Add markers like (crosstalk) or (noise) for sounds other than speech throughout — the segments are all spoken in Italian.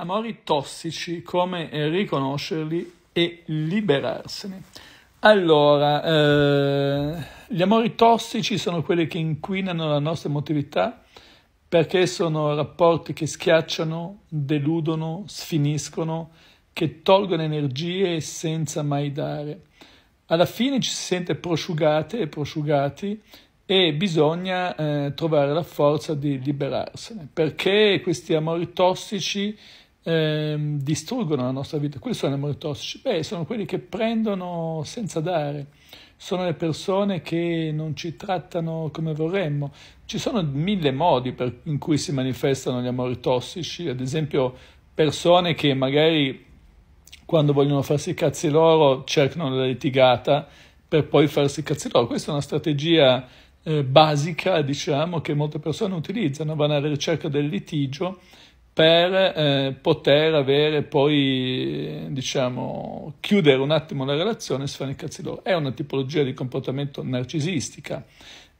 amori tossici, come eh, riconoscerli e liberarsene. Allora, eh, gli amori tossici sono quelli che inquinano la nostra emotività perché sono rapporti che schiacciano, deludono, sfiniscono, che tolgono energie senza mai dare. Alla fine ci si sente prosciugate e prosciugati e bisogna eh, trovare la forza di liberarsene, perché questi amori tossici ehm, distruggono la nostra vita. Quelli sono gli amori tossici? Beh, sono quelli che prendono senza dare, sono le persone che non ci trattano come vorremmo. Ci sono mille modi per, in cui si manifestano gli amori tossici, ad esempio persone che magari quando vogliono farsi i cazzi loro cercano la litigata per poi farsi i cazzi loro. Questa è una strategia eh, basica, diciamo, che molte persone utilizzano, vanno alla ricerca del litigio per eh, poter avere poi, diciamo, chiudere un attimo la relazione e sfare i cazzi loro. È una tipologia di comportamento narcisistica.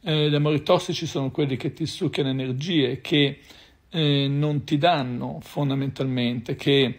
Eh, gli amori tossici sono quelli che ti succhiano energie, che eh, non ti danno fondamentalmente, che,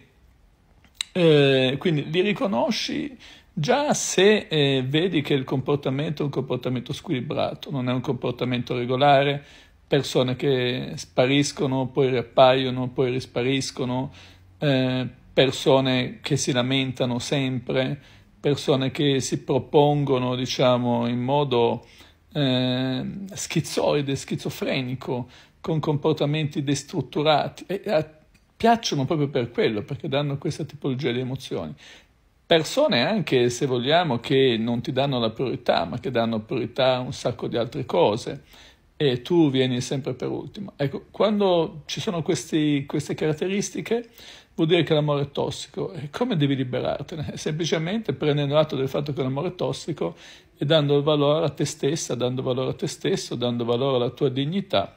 eh, quindi li riconosci già se eh, vedi che il comportamento è un comportamento squilibrato, non è un comportamento regolare, persone che spariscono, poi riappaiono, poi rispariscono, eh, persone che si lamentano sempre, persone che si propongono, diciamo, in modo eh, schizoide, schizofrenico, con comportamenti destrutturati. E, a, eh, piacciono proprio per quello, perché danno questa tipologia di emozioni. Persone anche, se vogliamo, che non ti danno la priorità, ma che danno priorità a un sacco di altre cose e tu vieni sempre per ultimo. Ecco, quando ci sono questi, queste caratteristiche vuol dire che l'amore è tossico. E come devi liberartene? (laughs) Semplicemente prendendo atto del fatto che l'amore è tossico e dando valore a te stessa, dando valore a te stesso, dando valore alla tua dignità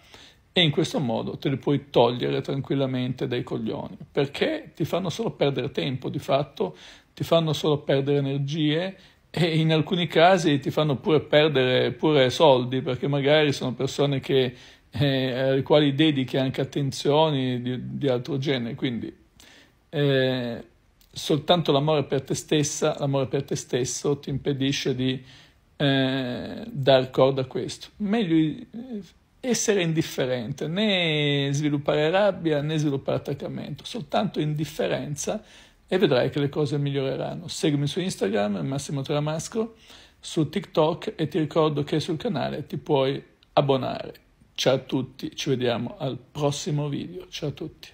e in questo modo te li puoi togliere tranquillamente dai coglioni, perché ti fanno solo perdere tempo di fatto, ti fanno solo perdere energie e in alcuni casi ti fanno pure perdere pure soldi perché magari sono persone che, eh, alle quali dedichi anche attenzioni di, di altro genere. Quindi eh, soltanto l'amore per te stessa, l'amore per te stesso ti impedisce di eh, dar corda a questo. Meglio eh, essere indifferente, né sviluppare rabbia né sviluppare attaccamento, soltanto indifferenza e vedrai che le cose miglioreranno. Seguimi su Instagram, Massimo Tramasco, su TikTok e ti ricordo che sul canale ti puoi abbonare. Ciao a tutti, ci vediamo al prossimo video. Ciao a tutti.